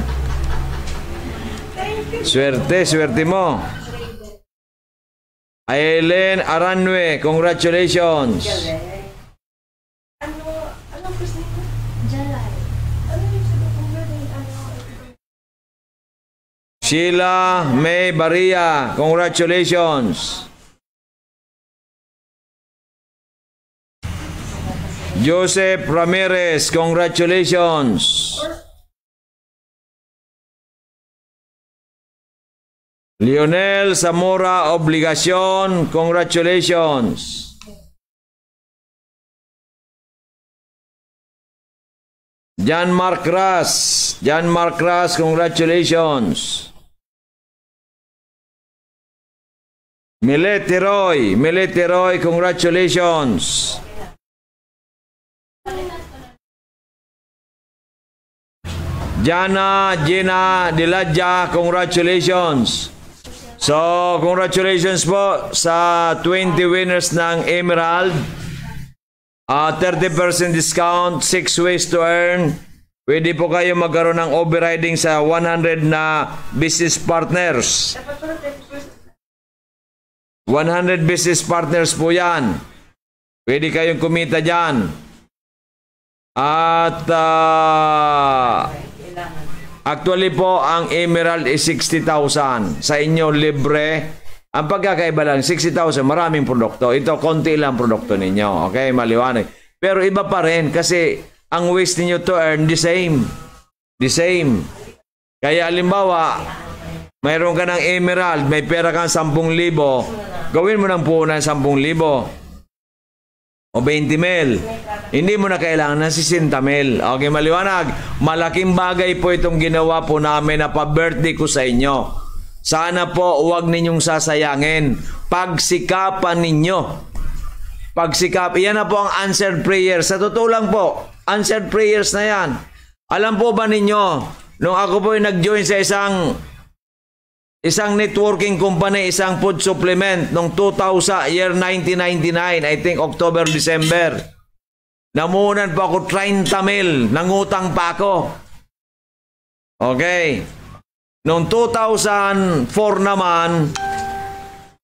Suerte, suerte, mo. Helen Aranue, congratulations. Sheila May Barria, congratulations. Joseph Ramirez, congratulations. Lionel Zamora Obligacion, congratulations. Jan Mark Ras, Jan Mark Ras, congratulations. Milete Roy, Milete Roy, congratulations. Jana, Jena, Diladja, congratulations. So, congratulations po sa 20 winners ng Emerald. Uh, ah, 30% discount, 6 ways to earn. Pwede po kayo magkaroon ng overriding sa 100 na business partners. 100 business partners po yan. Pwede kayong kumita dyan. At uh, Actually po, ang emerald is 60,000. Sa inyo, libre. Ang pagkakaiba lang, 60,000, maraming produkto. Ito, konti lang produkto ninyo. Okay, maliwanag. Pero iba pa rin kasi ang ways ninyo to earn the same. The same. Kaya alimbawa, mayroon ka ng emerald, may pera kang 10,000, gawin mo ng puhunan 10,000 o 20 mil. Hindi mo na kailangan ng 60 mil. Okay, maliwanag. Malaking bagay po itong ginawa po namin na pa-birthday ko sa inyo. Sana po huwag ninyong sasayangin. Pagsikapan ninyo. Pagsikap. Iyan na po ang answered prayers. Sa totoo lang po, answered prayers na yan. Alam po ba ninyo, nung ako po nag-join sa isang Isang networking company, isang food supplement noong 2000, year 1999, I think October, December. Namunan pa ako 30 mil, nangutang pa ako. Okay. Noong 2004 naman,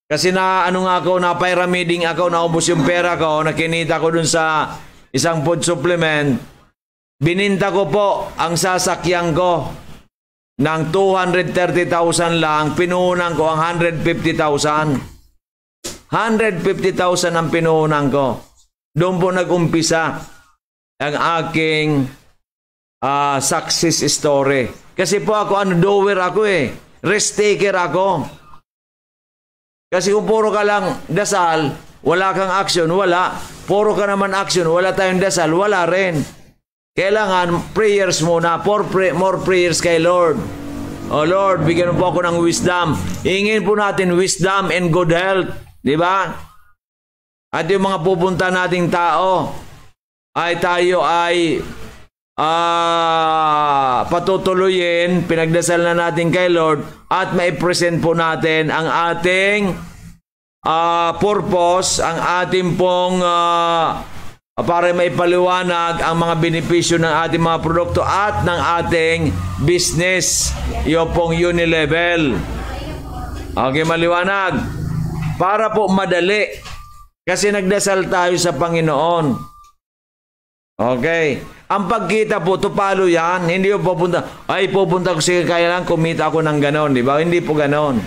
kasi na ano nga ako, na pyramiding ako, naubos yung pera ko, nakinita ko dun sa isang food supplement. Bininta ko po ang sasakyang ko ng 230,000 lang, pinunan ko ang 150,000. 150,000 ang pinunan ko. Doon po nag-umpisa ang aking uh, success story. Kasi po ako, ano, doer ako eh. Risk taker ako. Kasi kung puro ka lang dasal, wala kang action, wala. Puro ka naman action, wala tayong dasal, wala rin. Kailangan prayers muna, for pray, more prayers kay Lord. oh Lord, bigyan mo po ako ng wisdom. Hingin po natin wisdom and good health. Di ba? At yung mga pupunta nating tao, ay tayo ay uh, patutuloyin, pinagdasal na natin kay Lord, at maipresent po natin ang ating uh, purpose, ang ating pong uh, para maipaliwanag ang mga benepisyo ng ating mga produkto at ng ating business. Iyo pong Unilevel. Okay, maliwanag. Para po madali. Kasi nagdasal tayo sa Panginoon. Okay. Ang pagkita po, tupalo yan. Hindi po pupunta, ay pupunta ko sige kaya lang kumita ako ng ganon. Di ba? Hindi po ganon.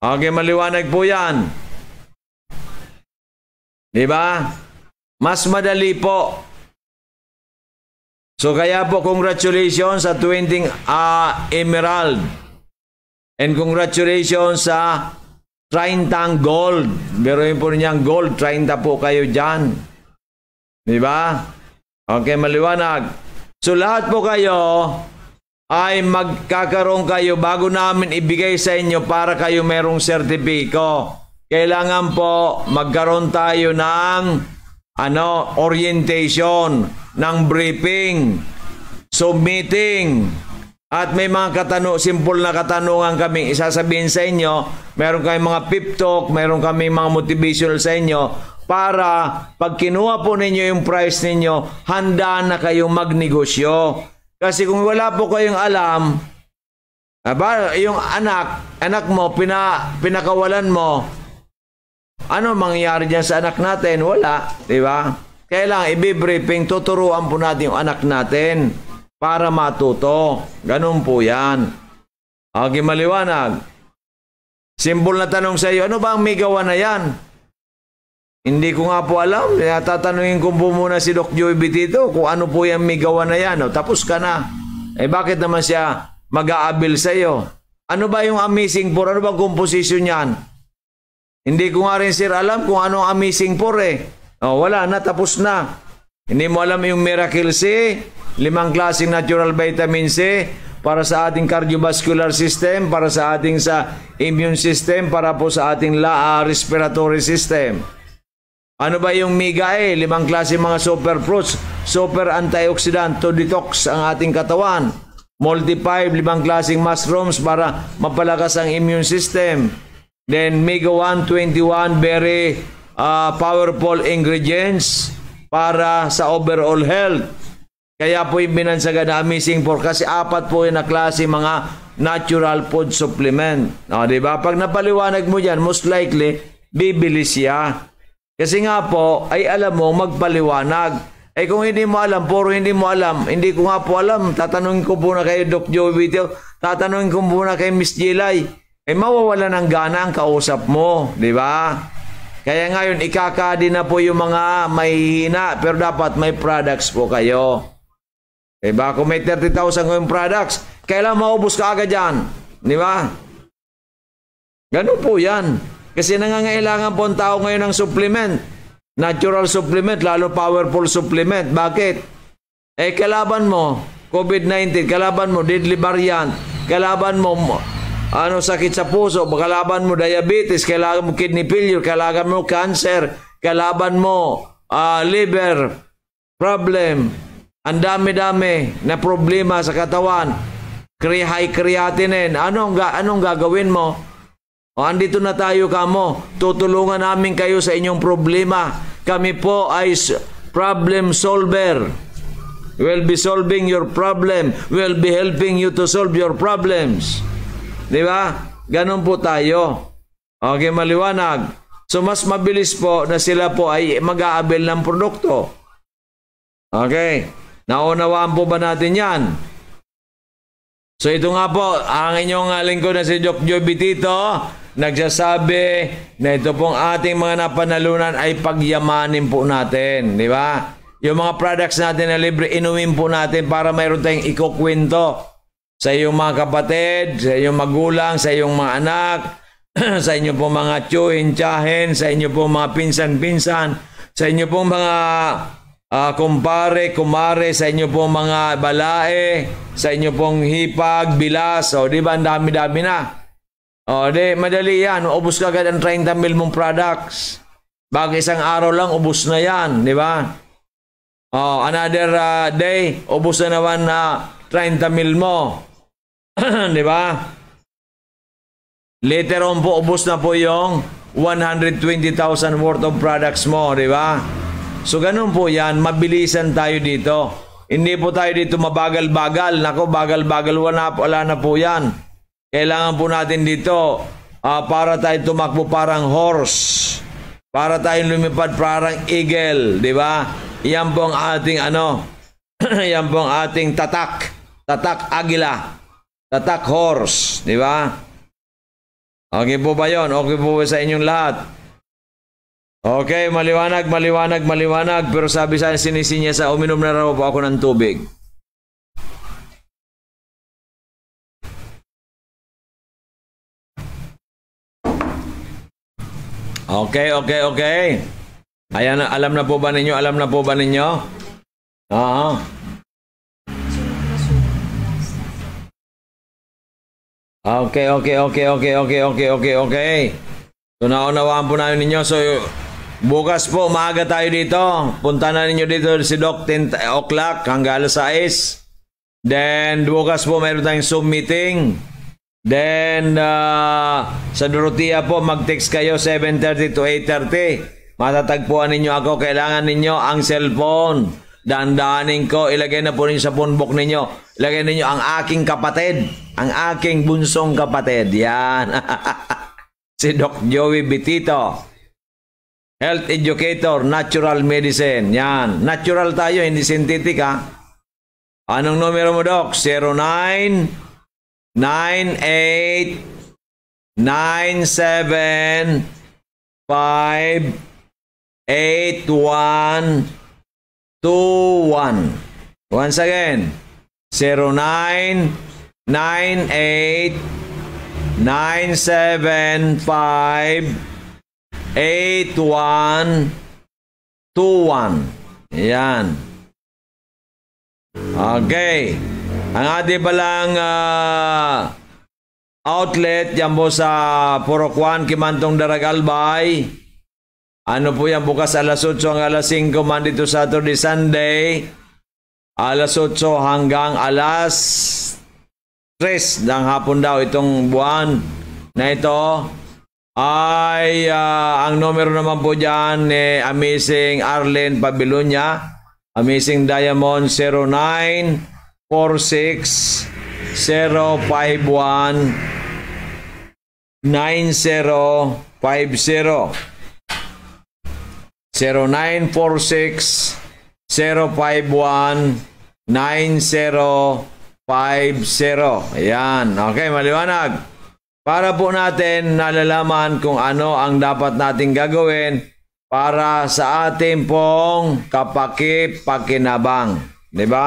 Okay, maliwanag po yan. Di ba? Mas madali po. So kaya po congratulations sa 20 uh, ah, Emerald. And congratulations sa 30 gold. Meron po niyang gold. 30 po kayo dyan. Di ba? Okay, maliwanag. So lahat po kayo ay magkakaroon kayo bago namin ibigay sa inyo para kayo merong sertipiko. Kailangan po magkaroon tayo ng ano, orientation, ng briefing, so meeting, at may mga katanong simple na katanungan kami isasabihin sa inyo. Meron kami mga pep talk, meron kami mga motivational sa inyo para pag kinuha po ninyo yung price ninyo, handa na kayong magnegosyo. Kasi kung wala po kayong alam, aba, yung anak, anak mo, pina, pinakawalan mo, ano mangyayari dyan sa anak natin? Wala, di ba? Kailangan ibibriefing, tuturuan po natin yung anak natin para matuto. Ganun po yan. Okay, maliwanag. Simbol na tanong sa iyo, ano ba ang may gawa na yan? Hindi ko nga po alam. Tatanungin ko po muna si Doc Joey Bitito kung ano po yung may gawa na yan. O, tapos ka na. Eh bakit naman siya mag-aabil sa iyo? Ano ba yung amazing for? Ano ba composition yan? Hindi ko nga rin sir alam kung ano ang amazing four eh. Oh, wala na, tapos na. Hindi mo alam yung Miracle C, limang klaseng natural vitamin C, para sa ating cardiovascular system, para sa ating sa immune system, para po sa ating la, ah, respiratory system. Ano ba yung MIGA eh? Limang klase mga super fruits, super antioxidant to detox ang ating katawan. Multi-5, limang klaseng mushrooms para mapalakas ang immune system. Then Mega 121 very uh, powerful ingredients para sa overall health. Kaya po yung binansagan na amazing for kasi apat po yung klase mga natural food supplement. O, di ba? Pag napaliwanag mo yan, most likely, bibili siya. Kasi nga po, ay alam mo, magpaliwanag. Ay eh, kung hindi mo alam, puro hindi mo alam, hindi ko nga po alam, tatanungin ko po na kay Doc Joe Vito, tatanungin ko muna kay Miss Jilay eh mawawala ng gana ang kausap mo, di ba? Kaya ngayon, ikakadi na po yung mga may hina, pero dapat may products po kayo. Di eh, ba? Kung may 30,000 yung products, kailan maubos ka agad yan? Di ba? Ganun po yan. Kasi nangangailangan po ang tao ngayon ng supplement. Natural supplement, lalo powerful supplement. Bakit? Eh, kalaban mo, COVID-19, kalaban mo, deadly variant, kalaban mo, ano sakit sa puso, kalaban mo diabetes, kailangan mo kidney failure, kailangan mo cancer, kalaban mo uh, liver problem, ang dami-dami na problema sa katawan, high creatinine, anong, ga, anong gagawin mo? O, andito na tayo kamo, tutulungan namin kayo sa inyong problema. Kami po ay problem solver. We'll be solving your problem. We'll be helping you to solve your problems. Di ba? Ganun po tayo. Okay, maliwanag. So, mas mabilis po na sila po ay mag-aabel ng produkto. Okay. Naunawaan po ba natin yan? So, ito nga po, ang inyong ah, lingkod na si Jock Joy Bitito, nagsasabi na ito pong ating mga napanalunan ay pagyamanin po natin. Di ba? Yung mga products natin na libre, inumin po natin para mayroon tayong ikukwento sa iyong mga kapatid, sa iyong magulang, sa iyong mga anak, sa inyo pong mga tiyuhin, tiyahin, sa inyo pong mga pinsan-pinsan, sa inyo pong mga uh, kumpare, kumare, sa inyo pong mga balae, sa inyo pong hipag, bilas, o di ba, ang dami-dami na. O di, madali yan, ubus ka agad ang 30 mil mong products. Bago isang araw lang, ubus na yan, di ba? Oh, another uh, day, ubus na naman na uh, 30 mil mo. 'Di ba? Later on po, ubos na po yung 120,000 worth of products mo, di ba? So, ganun po yan. Mabilisan tayo dito. Hindi po tayo dito mabagal-bagal. Nako, bagal-bagal. Wala, wala na po yan. Kailangan po natin dito uh, para tayo tumakbo parang horse. Para tayo lumipad parang eagle, di ba? Yan po ang ating ano, yan po ang ating tatak tatak agila, tatak horse, di ba? Okay po ba yon? Okay po ba sa inyong lahat? Okay, maliwanag, maliwanag, maliwanag. Pero sabi sa akin, sinisinya sa uminom na raw po ako ng tubig. Okay, okay, okay. Ayan, alam na po ba ninyo? Alam na po ba ninyo? Oo. Uh-huh. Ah, okay, okay, okay, okay, okay, okay, okay, okay. So naunawaan po namin ninyo. So bukas po, maaga tayo dito. Punta na ninyo dito si Doc 10 eh, o'clock hanggang alas 6. Then bukas po meron tayong Zoom meeting. Then uh, sa Dorotia po, mag-text kayo 7.30 to 8.30. Matatagpuan ninyo ako. Kailangan ninyo ang cellphone. Dandanin ko, ilagay na po rin sa phonebook ninyo. Ilagay ninyo ang aking kapatid. Ang aking bunsong kapatid. Yan. si Doc Joey Bitito. Health educator, natural medicine. Yan. Natural tayo, hindi synthetic Anong numero mo, Doc? 09 98 97 5 81 2, 1. Once again, 0, 9, 9, 8, 9, 7, 5, 8, 1, 2, 1. Ayan. Okay. Ang ating palang uh, ah, outlet yan po sa Purokwan, Kimantong Darag Albay. Ano po yan? Bukas alas 8 hanggang alas 5, Monday to Saturday, Sunday. Alas 8 hanggang alas 3 ng hapon daw itong buwan na ito ay uh, ang numero naman po dyan ni eh, Amazing Arlene Pabilonia Amazing Diamond 0946 051 9050 0946 051 9050. Ayan. Okay, maliwanag. Para po natin nalalaman kung ano ang dapat nating gagawin para sa ating pong kapaki-pakinabang. ba? Diba?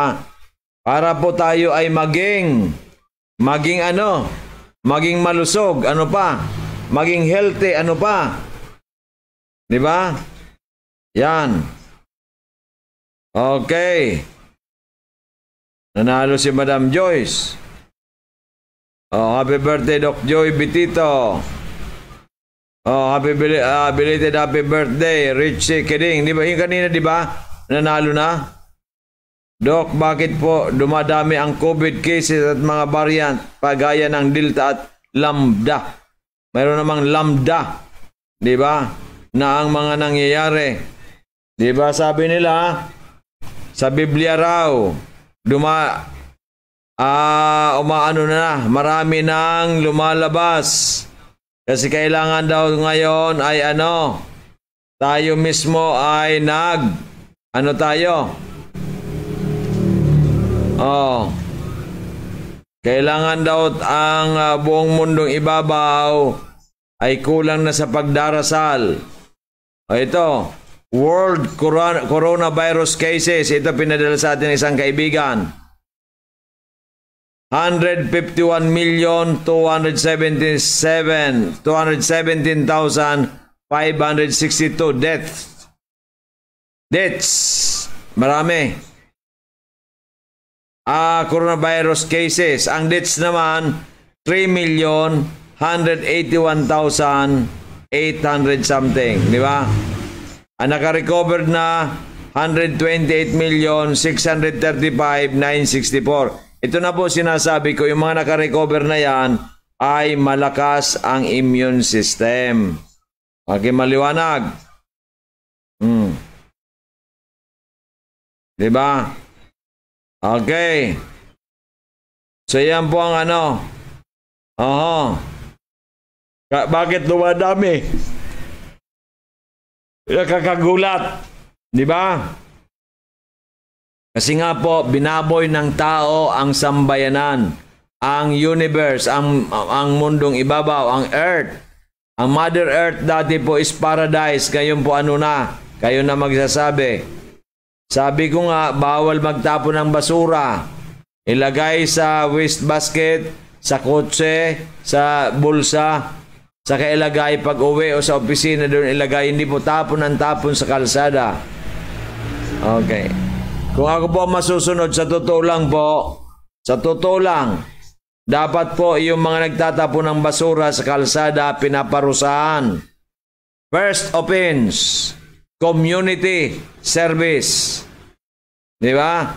Para po tayo ay maging, maging ano, maging malusog, ano pa, maging healthy, ano pa. 'Di ba? Yan. Okay. Nanalo si Madam Joyce. Oh, happy birthday, Doc Joy Bitito. Oh, happy bel- uh, ah, belated happy birthday, Richie Keding. Di ba, yung kanina, di ba? Nanalo na? Doc, bakit po dumadami ang COVID cases at mga variant pagaya ng Delta at Lambda? Mayroon namang Lambda, di ba? Na ang mga nangyayari Di ba sabi nila sa Biblia raw duma ah uh, umaano na marami nang lumalabas. Kasi kailangan daw ngayon ay ano tayo mismo ay nag ano tayo? Oh. Kailangan daw ang uh, buong mundong ibabaw ay kulang na sa pagdarasal. O oh, ito, World Coronavirus Cases. Ito pinadala sa atin isang kaibigan. 151,277,569 deaths. Deaths. Marami. Ah, coronavirus cases. Ang deaths naman 3,181,800 something, di ba? ang nakarecover na 128,635,964. Ito na po sinasabi ko, yung mga nakarecover na yan ay malakas ang immune system. Okay, maliwanag. Hmm. Diba? Okay. So yan po ang ano. Oo. Bakit dumadami? Nakakagulat. Di ba? Kasi nga po, binaboy ng tao ang sambayanan, ang universe, ang, ang mundong ibabaw, ang earth. Ang Mother Earth dati po is paradise. Ngayon po ano na? Kayo na magsasabi. Sabi ko nga, bawal magtapon ng basura. Ilagay sa waste basket, sa kotse, sa bulsa, sa kailagay pag uwi o sa opisina doon ilagay, hindi po tapon ang tapon sa kalsada. Okay. Kung ako po masusunod, sa totoo lang po, sa totoo lang, dapat po yung mga nagtatapon ng basura sa kalsada pinaparusahan. First offense, community service. Di ba?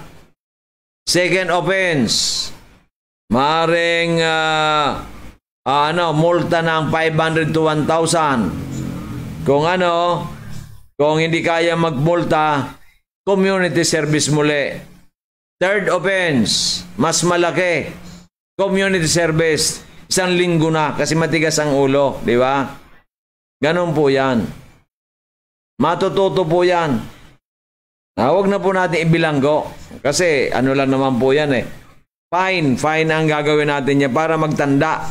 Second offense, maring uh, ah, uh, ano, multa ng 500 to 1,000. Kung ano, kung hindi kaya magmulta, community service muli. Third offense, mas malaki. Community service, isang linggo na kasi matigas ang ulo, di ba? Ganon po yan. Matututo po yan. Ah, huwag na po natin ibilanggo. Kasi ano lang naman po yan eh. Fine, fine ang gagawin natin niya para magtanda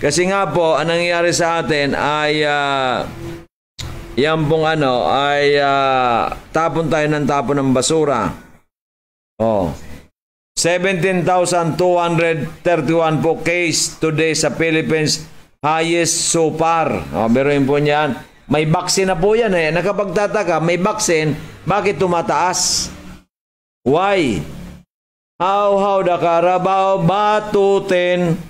kasi nga po, ang nangyayari sa atin ay uh, yan pong ano ay uh, tapon tayo ng tapon ng basura. Oh. 17,231 po case today sa Philippines. Highest so far. Oh, pero biruin po niyan. May vaccine na po yan eh. Nakapagtataka, may vaccine, bakit tumataas? Why? How, how, the Carabao, batutin,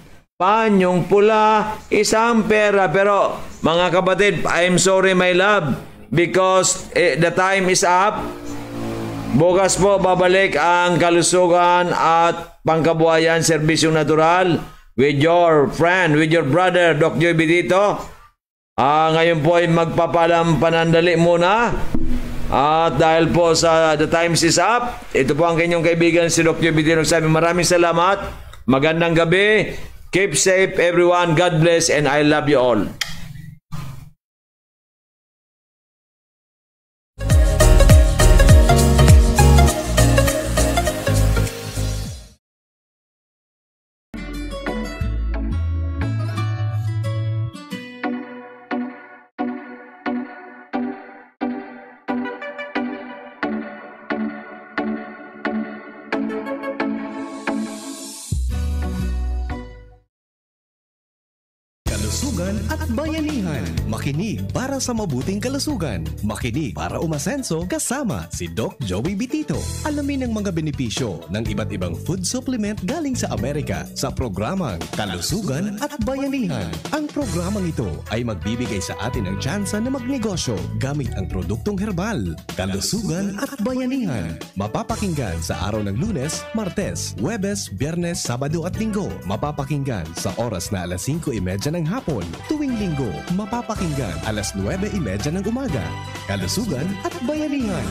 panyong pula, isang pera. Pero mga kapatid, I'm sorry my love because eh, the time is up. Bukas po babalik ang kalusugan at pangkabuhayan serbisyo natural with your friend, with your brother, Doc Joy Bidito. Ah, ngayon po ay magpapalam panandali muna. At dahil po sa The Times is Up, ito po ang kanyang kaibigan si Dr. Bidino. Sabi, maraming salamat. Magandang gabi. Keep safe, everyone. God bless, and I love you all. sa mabuting kalusugan. Makinig para umasenso kasama si Doc Joey Bitito. Alamin ang mga benepisyo ng iba't ibang food supplement galing sa Amerika sa programang Kalusugan at Bayanihan. Ang programang ito ay magbibigay sa atin ng tsansa na magnegosyo gamit ang produktong herbal, kalusugan at bayanihan. Mapapakinggan sa araw ng Lunes, Martes, Webes, Biyernes, Sabado at Linggo. Mapapakinggan sa oras na alas 5.30 ng hapon. Tuwing linggo, mapapakinggan alas 9 9.30 ng umaga, kalusugan at bayanihan.